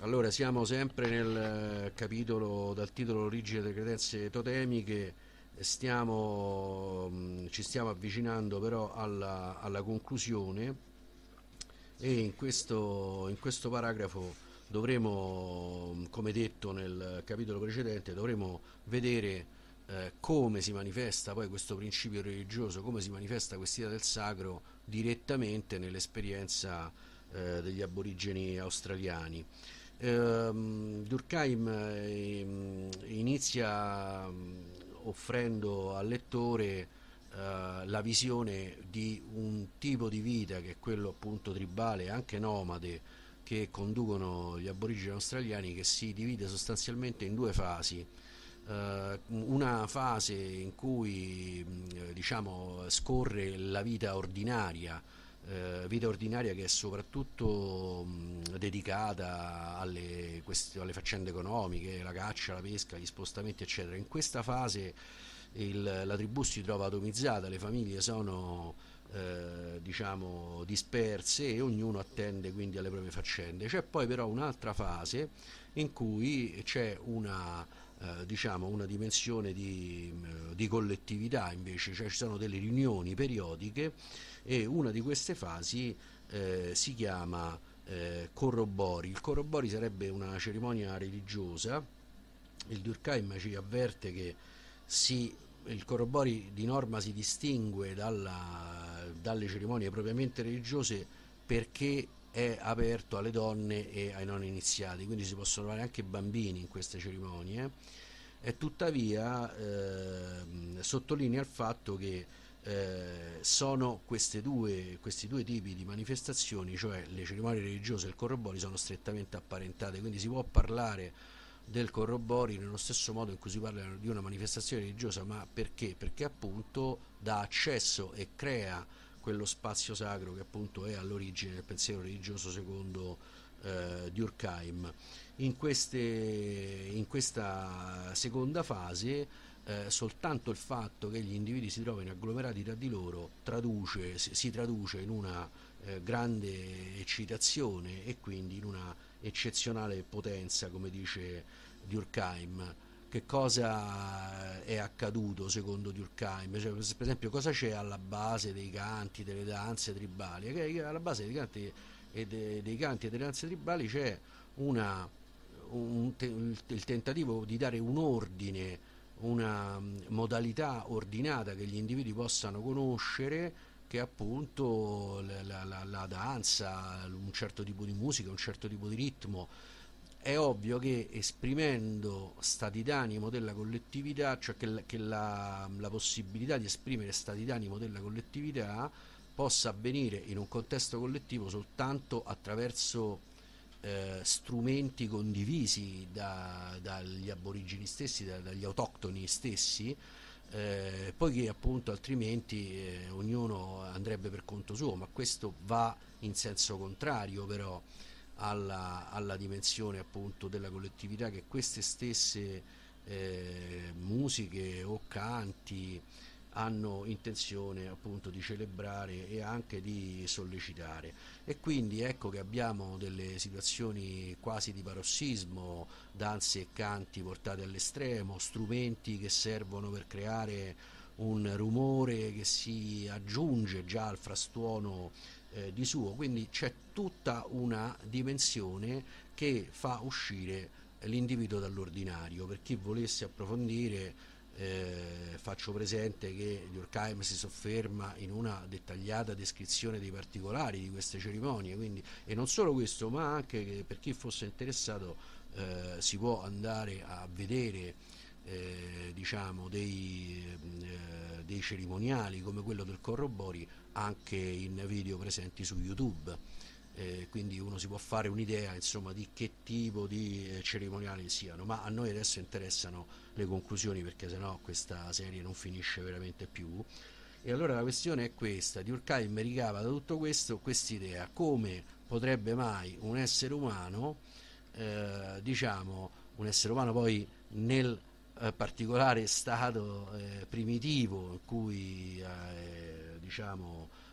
Allora, siamo sempre nel eh, capitolo dal titolo Origine delle credenze totemiche, stiamo, mm, ci stiamo avvicinando però alla, alla conclusione e in questo, in questo, paragrafo dovremo, mm, come detto nel capitolo precedente, dovremo vedere eh, come si manifesta poi questo principio religioso, come si manifesta quest'idea del sacro direttamente nell'esperienza eh, degli aborigeni australiani. Ehm, Durkheim ehm, inizia offrendo al lettore eh, la visione di un tipo di vita che è quello appunto tribale, anche nomade, che conducono gli aborigeni australiani che si divide sostanzialmente in due fasi eh, una fase in cui diciamo, scorre la vita ordinaria eh, vita ordinaria che è soprattutto mh, dedicata alle, queste, alle, faccende economiche, la caccia, la pesca, gli spostamenti eccetera. In questa fase il, la tribù si trova atomizzata, le famiglie sono eh, diciamo disperse e ognuno attende quindi alle proprie faccende. C'è poi però un'altra fase in cui c'è una, eh, diciamo una dimensione di, di collettività invece, cioè ci sono delle riunioni periodiche e una di queste fasi eh, si chiama eh, Corrobori. Il Corrobori sarebbe una cerimonia religiosa, il Durkheim ci avverte che si, il Corrobori di norma si distingue dalla, dalle cerimonie propriamente religiose perché è aperto alle donne e ai non iniziati, quindi si possono trovare anche bambini in queste cerimonie, e tuttavia eh, sottolinea il fatto che eh, sono due, questi due tipi di manifestazioni, cioè le cerimonie religiose e il corrobori sono strettamente apparentate, quindi si può parlare del corrobori nello stesso modo in cui si parla di una manifestazione religiosa, ma perché? Perché appunto dà accesso e crea quello spazio sacro che appunto è all'origine del pensiero religioso secondo eh, Durkheim. In, queste, in questa seconda fase eh, soltanto il fatto che gli individui si trovino agglomerati tra di loro traduce, si traduce in una eh, grande eccitazione e quindi in una eccezionale potenza, come dice Durkheim. Che cosa eh, è accaduto secondo Durkheim? Cioè, per esempio, cosa c'è alla base dei canti, delle danze tribali? Eh, che alla base dei canti e de, dei canti e delle danze tribali c'è una, un, il tentativo di dare un ordine una mm, modalità ordinata che gli individui possano conoscere che appunto la, la, la, danza, un certo tipo di musica, un certo tipo di ritmo. È ovvio che esprimendo stati d'animo della collettività, cioè che, la, che la possibilità di esprimere stati d'animo della collettività possa avvenire in un contesto collettivo soltanto attraverso eh, strumenti condivisi da, dagli aborigini stessi, da, dagli autoctoni stessi, eh, poiché appunto altrimenti eh, ognuno andrebbe per conto suo, ma questo va in senso contrario però alla, alla dimensione appunto della collettività che queste stesse eh, musiche o canti hanno intenzione appunto di celebrare e anche di sollecitare e quindi ecco che abbiamo delle situazioni quasi di parossismo, danze e canti portati all'estremo, strumenti che servono per creare un rumore che si aggiunge già al frastuono eh, di suo, quindi c'è tutta una dimensione che fa uscire l'individuo dall'ordinario, per chi volesse approfondire eh, faccio presente che Durkheim si sofferma in una dettagliata descrizione dei particolari di queste cerimonie quindi, e non solo questo ma anche che per chi fosse interessato eh, si può andare a vedere eh, diciamo dei, eh, dei, cerimoniali come quello del Corrobori anche in video presenti su YouTube eh, quindi uno si può fare un'idea insomma, di che tipo di eh, cerimoniali siano, ma a noi adesso interessano le conclusioni perché sennò questa serie non finisce veramente più. E allora la questione è questa, Durkheim rigava da tutto questo quest'idea, come potrebbe mai un essere umano, eh, diciamo un essere umano poi nel eh, particolare stato eh, primitivo in cui, eh, diciamo,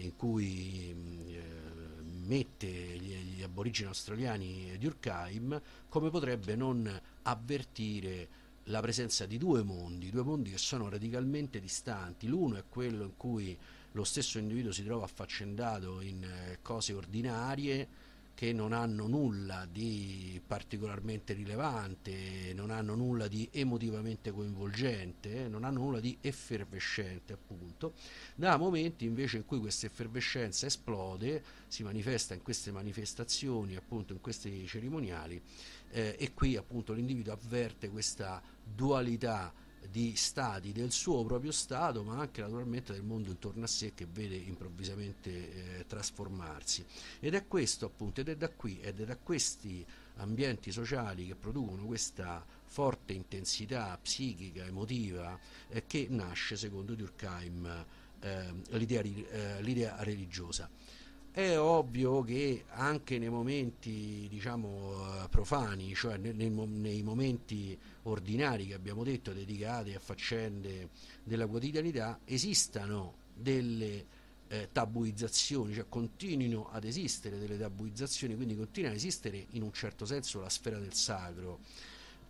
in cui mm, mette gli, gli aborigeni australiani di Urkheim, come potrebbe non avvertire la presenza di due mondi, due mondi che sono radicalmente distanti. L'uno è quello in cui lo stesso individuo si trova affaccendato in eh, cose ordinarie, che non hanno nulla di particolarmente rilevante, non hanno nulla di emotivamente coinvolgente, eh, non hanno nulla di effervescente appunto, da momenti invece in cui questa effervescenza esplode, si manifesta in queste manifestazioni, appunto in questi cerimoniali eh, e qui appunto l'individuo avverte questa dualità di stati del suo proprio stato ma anche naturalmente del mondo intorno a sé che vede improvvisamente eh, trasformarsi ed è questo appunto ed è da qui ed è da questi ambienti sociali che producono questa forte intensità psichica emotiva eh, che nasce secondo Durkheim ehm, eh, l'idea, religiosa è ovvio che anche nei momenti diciamo, eh, profani, cioè nel, nei momenti ordinari che abbiamo detto dedicati a faccende della quotidianità, esistano delle eh, tabuizzazioni, cioè continuino ad esistere delle tabuizzazioni, quindi continua ad esistere in un certo senso la sfera del sacro.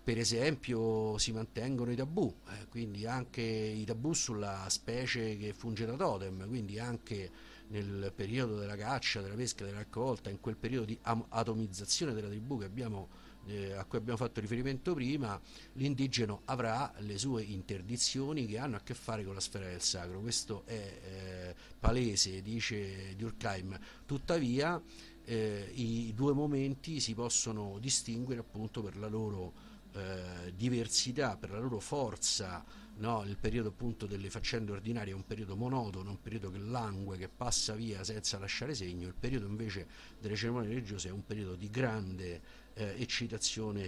Per esempio si mantengono i tabù, eh, quindi anche i tabù sulla specie che funge da totem, quindi anche nel periodo della caccia, della pesca, della raccolta, in quel periodo di atomizzazione della tribù abbiamo, eh, a cui abbiamo fatto riferimento prima, l'indigeno avrà le sue interdizioni che hanno a che fare con la sfera del sacro. Questo è eh, palese, dice Durkheim. Tuttavia eh, i due momenti si possono distinguere appunto per la loro eh, diversità, per la loro forza, no? il periodo appunto delle faccende ordinarie è un periodo monotono, un periodo che langue, che passa via senza lasciare segno, il periodo invece delle cerimonie religiose è un periodo di grande eh, eccitazione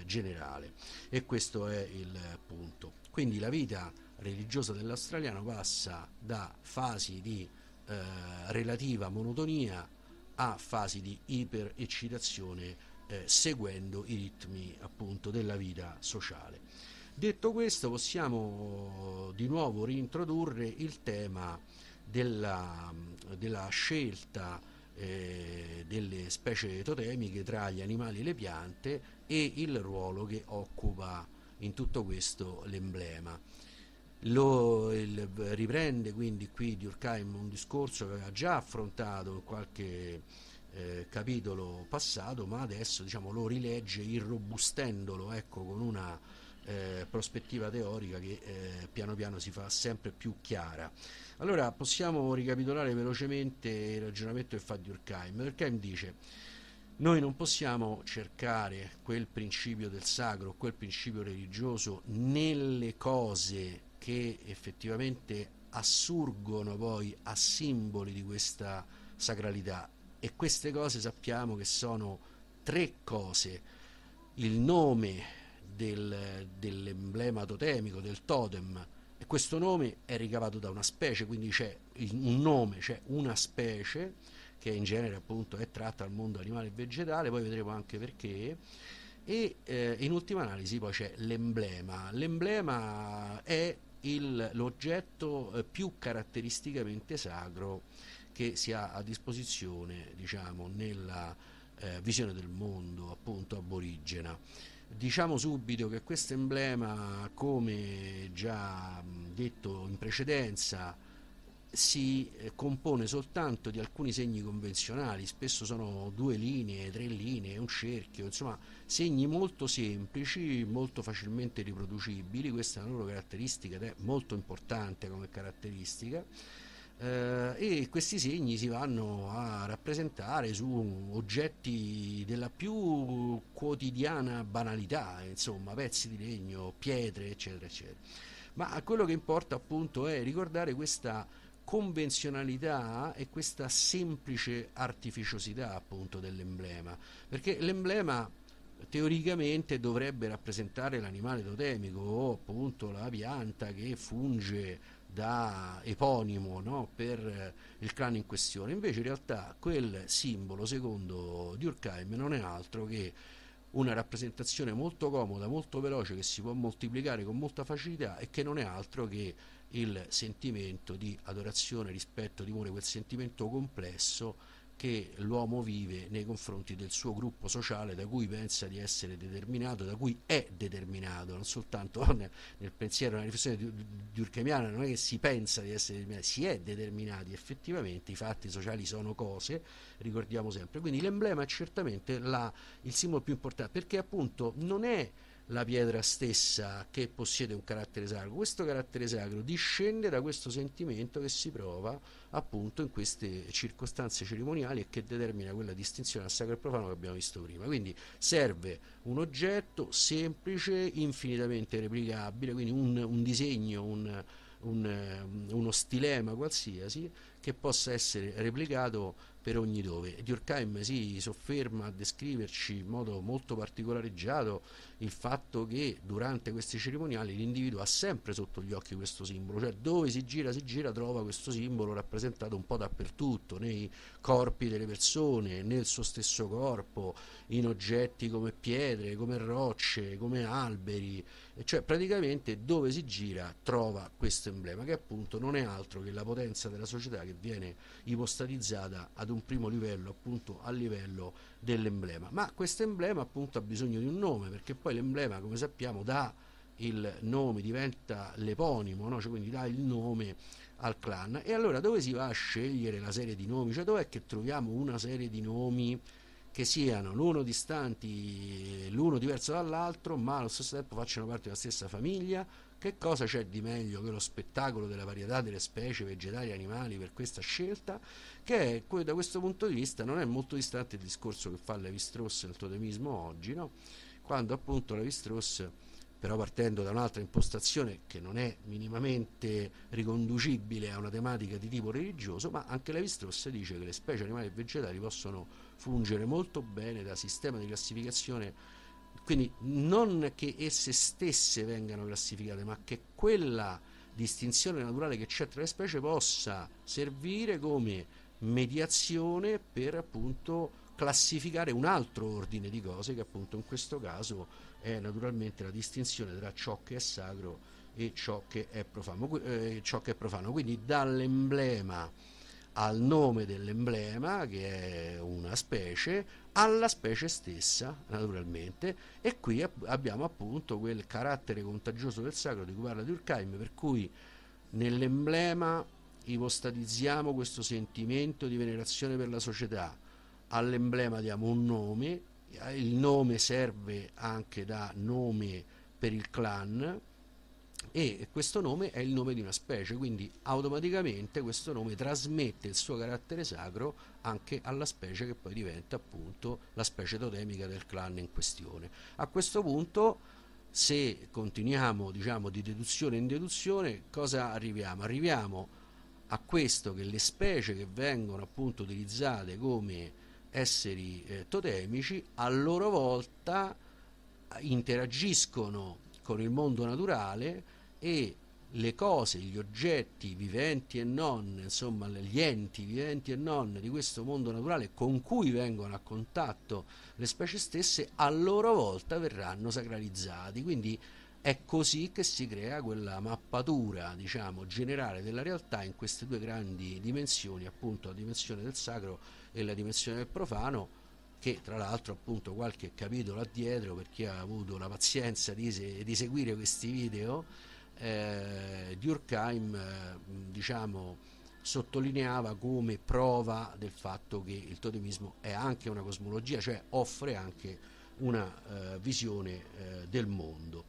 eh, generale e questo è il punto. Quindi la vita religiosa dell'australiano passa da fasi di eh, relativa monotonia a fasi di ipereccitazione eh, seguendo i ritmi appunto della vita sociale. Detto questo possiamo eh, di nuovo rintrodurre il tema della, mm, della scelta eh, delle specie totemiche tra gli animali e le piante e il ruolo che occupa in tutto questo l'emblema. Lo, il, riprende quindi qui Durkheim un discorso che aveva già affrontato qualche eh, capitolo passato, ma adesso diciamo, lo rilegge irrobustendolo ecco, con una eh, prospettiva teorica che eh, piano piano si fa sempre più chiara. Allora possiamo ricapitolare velocemente il ragionamento che fa Durkheim. Durkheim dice noi non possiamo cercare quel principio del sacro, quel principio religioso nelle cose che effettivamente assurgono poi a simboli di questa sacralità e queste cose sappiamo che sono tre cose, il nome del, dell'emblema totemico, del totem, e questo nome è ricavato da una specie, quindi c'è un nome, c'è una specie che in genere appunto è tratta al mondo animale e vegetale, poi vedremo anche perché, e eh, in ultima analisi poi c'è l'emblema. L'emblema è il, l'oggetto eh, più caratteristicamente sacro che si ha a disposizione diciamo, nella eh, visione del mondo appunto aborigena. Diciamo subito che questo emblema, come già detto in precedenza, si eh, compone soltanto di alcuni segni convenzionali, spesso sono due linee, tre linee, un cerchio, insomma segni molto semplici, molto facilmente riproducibili, questa è una loro caratteristica ed è molto importante come caratteristica eh, e questi segni si vanno a rappresentare su oggetti della più quotidiana banalità, insomma pezzi di legno, pietre, eccetera, eccetera. Ma quello che importa appunto è ricordare questa convenzionalità e questa semplice artificiosità appunto dell'emblema, perché l'emblema teoricamente dovrebbe rappresentare l'animale totemico o appunto la pianta che funge da eponimo no, per eh, il clan in questione. Invece in realtà quel simbolo, secondo Durkheim, non è altro che una rappresentazione molto comoda, molto veloce, che si può moltiplicare con molta facilità e che non è altro che il sentimento di adorazione, rispetto, timore, quel sentimento complesso che l'uomo vive nei confronti del suo gruppo sociale da cui pensa di essere determinato, da cui è determinato, non soltanto nel, nel pensiero, nella riflessione di, Urchemiana, non è che si pensa di essere determinati, si è determinati effettivamente, i fatti sociali sono cose, ricordiamo sempre. Quindi l'emblema è certamente la, il simbolo più importante, perché appunto non è la pietra stessa che possiede un carattere sacro. Questo carattere sacro discende da questo sentimento che si prova appunto in queste circostanze cerimoniali e che determina quella distinzione al sacro e profano che abbiamo visto prima. Quindi serve un oggetto semplice, infinitamente replicabile, quindi un, un disegno, un, un, eh, uno stilema qualsiasi che possa essere replicato per ogni dove. Durkheim si sofferma a descriverci in modo molto particolareggiato il fatto che durante questi cerimoniali l'individuo ha sempre sotto gli occhi questo simbolo, cioè dove si gira si gira trova questo simbolo rappresentato un po' dappertutto, nei corpi delle persone, nel suo stesso corpo, in oggetti come pietre, come rocce, come alberi, cioè praticamente dove si gira trova questo emblema che appunto non è altro che la potenza della società che viene ipostatizzata ad un primo livello, appunto a livello dell'emblema. Ma questo emblema appunto ha bisogno di un nome, perché poi l'emblema, come sappiamo, dà il nome, diventa l'eponimo, no? cioè, quindi dà il nome al clan. E allora dove si va a scegliere la serie di nomi? Cioè dov'è che troviamo una serie di nomi che siano l'uno distanti, l'uno diverso dall'altro, ma allo stesso tempo facciano parte della stessa famiglia, che cosa c'è di meglio che lo spettacolo della varietà delle specie vegetali e animali per questa scelta? Che è, da questo punto di vista non è molto distante il discorso che fa Levi Strauss nel totemismo oggi, no? quando appunto Levi Strauss però partendo da un'altra impostazione che non è minimamente riconducibile a una tematica di tipo religioso, ma anche Levi Strauss dice che le specie animali e vegetali possono fungere molto bene da sistema di classificazione quindi non che esse stesse vengano classificate, ma che quella distinzione naturale che c'è tra le specie possa servire come mediazione per appunto classificare un altro ordine di cose che appunto in questo caso è naturalmente la distinzione tra ciò che è sacro e ciò che è profano, eh, che è profano. quindi dall'emblema al nome dell'emblema che è una specie alla specie stessa, naturalmente, e qui abbiamo appunto quel carattere contagioso del sacro di cui parla Durkheim, per cui nell'emblema ipostatizziamo questo sentimento di venerazione per la società, all'emblema diamo un nome, il nome serve anche da nome per il clan, e questo nome è il nome di una specie, quindi automaticamente questo nome trasmette il suo carattere sacro anche alla specie che poi diventa appunto la specie totemica del clan in questione. A questo punto se continuiamo diciamo di deduzione in deduzione cosa arriviamo? Arriviamo a questo che le specie che vengono appunto utilizzate come esseri eh, totemici a loro volta interagiscono con il mondo naturale e le cose, gli oggetti viventi e non, insomma gli enti viventi e non di questo mondo naturale con cui vengono a contatto le specie stesse, a loro volta verranno sacralizzati. Quindi è così che si crea quella mappatura, diciamo, generale della realtà in queste due grandi dimensioni, appunto la dimensione del sacro e la dimensione del profano che tra l'altro appunto qualche capitolo addietro per chi ha avuto la pazienza di, se- di seguire questi video eh, Durkheim eh, diciamo, sottolineava come prova del fatto che il totemismo è anche una cosmologia, cioè offre anche una eh, visione eh, del mondo.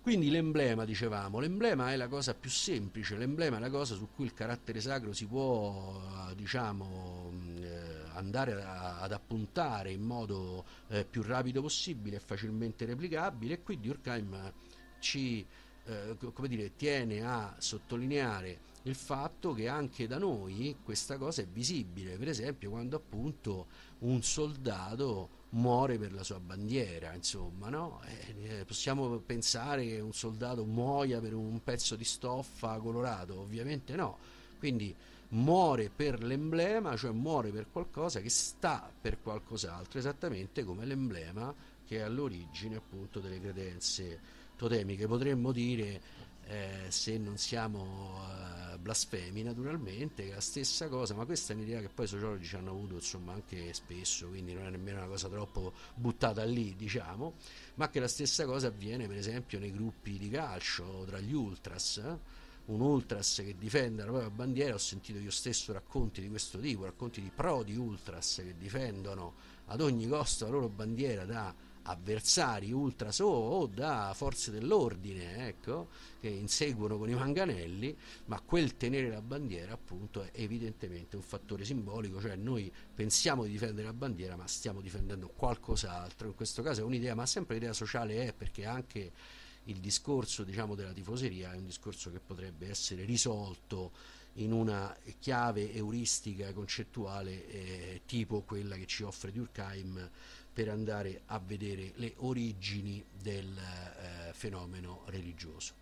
Quindi l'emblema, dicevamo, l'emblema è la cosa più semplice, l'emblema è la cosa su cui il carattere sacro si può, eh, diciamo, eh, andare ad appuntare in modo più rapido possibile e facilmente replicabile e qui Durkheim ci eh, come dire, tiene a sottolineare il fatto che anche da noi questa cosa è visibile, per esempio quando appunto un soldato muore per la sua bandiera, insomma, no? Eh, eh, possiamo pensare che un soldato muoia per un pezzo di stoffa colorato, ovviamente no, quindi muore per l'emblema, cioè muore per qualcosa che sta per qualcos'altro, esattamente come l'emblema che è all'origine appunto delle credenze totemiche, potremmo dire, eh, se non siamo eh, blasfemi naturalmente, la stessa cosa, ma questa è un'idea che poi i sociologi ci hanno avuto insomma anche spesso, quindi non è nemmeno una cosa troppo buttata lì, diciamo, ma che la stessa cosa avviene per esempio nei gruppi di calcio, tra gli ultras. Eh. un ultras che difende la propria bandiera, ho sentito io stesso racconti di questo tipo, racconti di pro di ultras che difendono ad ogni costo la loro bandiera da avversari ultras o da forze dell'ordine ecco, che inseguono con i manganelli, ma quel tenere la bandiera appunto è evidentemente un fattore simbolico, cioè noi pensiamo di difendere la bandiera ma stiamo difendendo qualcos'altro, in questo caso è un'idea, ma sempre l'idea sociale è perché anche il discorso diciamo, della tifoseria è un discorso che potrebbe essere risolto in una chiave euristica concettuale eh, tipo quella che ci offre Durkheim per andare a vedere le origini del eh, fenomeno religioso.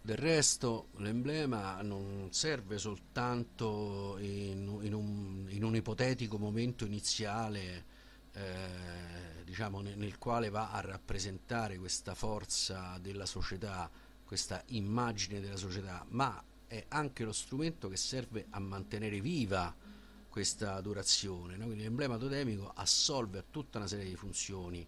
Del resto l'emblema non serve soltanto in, in, un, in un, ipotetico momento iniziale eh, diciamo nel, nel quale va a rappresentare questa forza della società, questa immagine della società, ma è anche lo strumento che serve a mantenere viva questa durazione. No? Quindi l'emblema totemico assolve a tutta una serie di funzioni,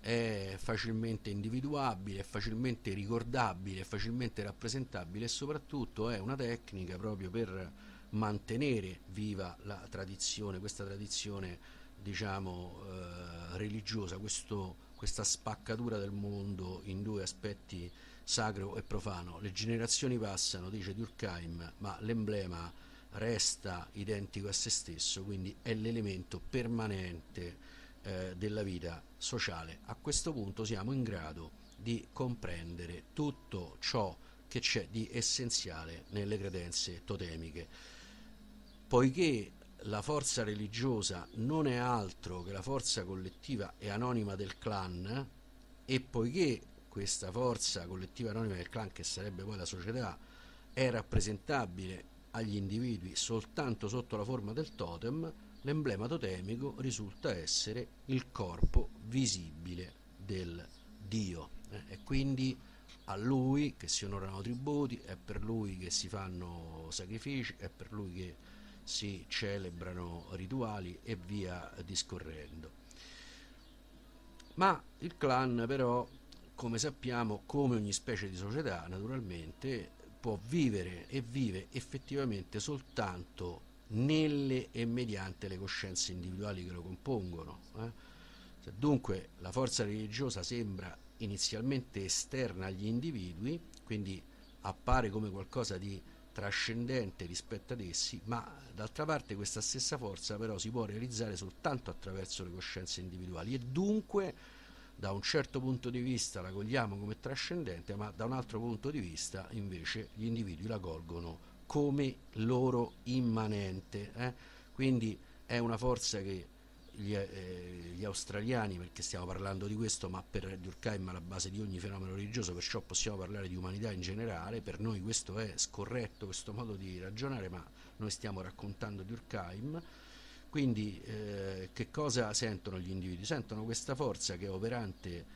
è facilmente individuabile, è facilmente ricordabile, è facilmente rappresentabile e soprattutto è una tecnica proprio per mantenere viva la tradizione, questa tradizione diciamo eh, religiosa, questo, questa spaccatura del mondo in due aspetti sacro e profano. Le generazioni passano, dice Durkheim, ma l'emblema resta identico a se stesso, quindi è l'elemento permanente eh, della vita sociale. A questo punto siamo in grado di comprendere tutto ciò che c'è di essenziale nelle credenze totemiche. Poiché la forza religiosa non è altro che la forza collettiva e anonima del clan, e poiché questa forza collettiva anonima del clan, che sarebbe poi la società, è rappresentabile agli individui soltanto sotto la forma del totem, l'emblema totemico risulta essere il corpo visibile del Dio eh, e quindi a lui che si onorano tributi, è per lui che si fanno sacrifici, è per lui che si celebrano rituali e via discorrendo. Ma il clan però, come sappiamo, come ogni specie di società, naturalmente può vivere e vive effettivamente soltanto nelle e mediante le coscienze individuali che lo compongono. Eh? Dunque la forza religiosa sembra inizialmente esterna agli individui, quindi appare come qualcosa di trascendente rispetto ad essi, ma d'altra parte questa stessa forza però si può realizzare soltanto attraverso le coscienze individuali e dunque da un certo punto di vista la cogliamo come trascendente, ma da un altro punto di vista invece gli individui la colgono come loro immanente. Eh? Quindi è una forza che gli, eh, gli, australiani, perché stiamo parlando di questo, ma per Durkheim è la base di ogni fenomeno religioso, perciò possiamo parlare di umanità in generale, per noi questo è scorretto, questo modo di ragionare, ma noi stiamo raccontando Durkheim quindi eh, che cosa sentono gli individui? Sentono questa forza che è operante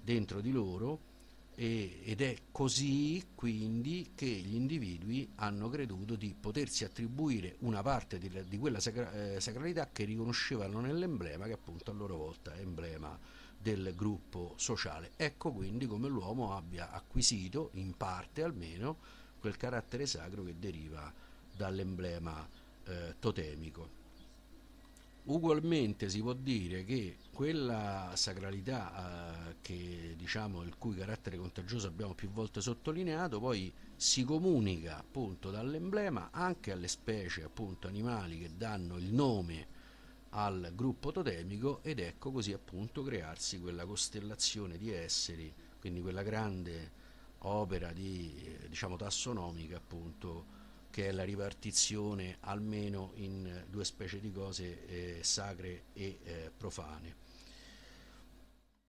dentro di loro e, ed è così quindi che gli individui hanno creduto di potersi attribuire una parte di, di quella sacra, eh, sacralità che riconoscevano nell'emblema che appunto a loro volta è emblema del gruppo sociale. Ecco quindi come l'uomo abbia acquisito in parte almeno quel carattere sacro che deriva dall'emblema eh, totemico. Ugualmente si può dire che quella sacralità eh, che, diciamo, il cui carattere contagioso abbiamo più volte sottolineato poi si comunica appunto dall'emblema anche alle specie appunto, animali che danno il nome al gruppo totemico ed ecco così appunto crearsi quella costellazione di esseri, quindi quella grande opera di, eh, diciamo, tassonomica appunto che è la ripartizione almeno in due specie di cose eh, sacre e eh, profane.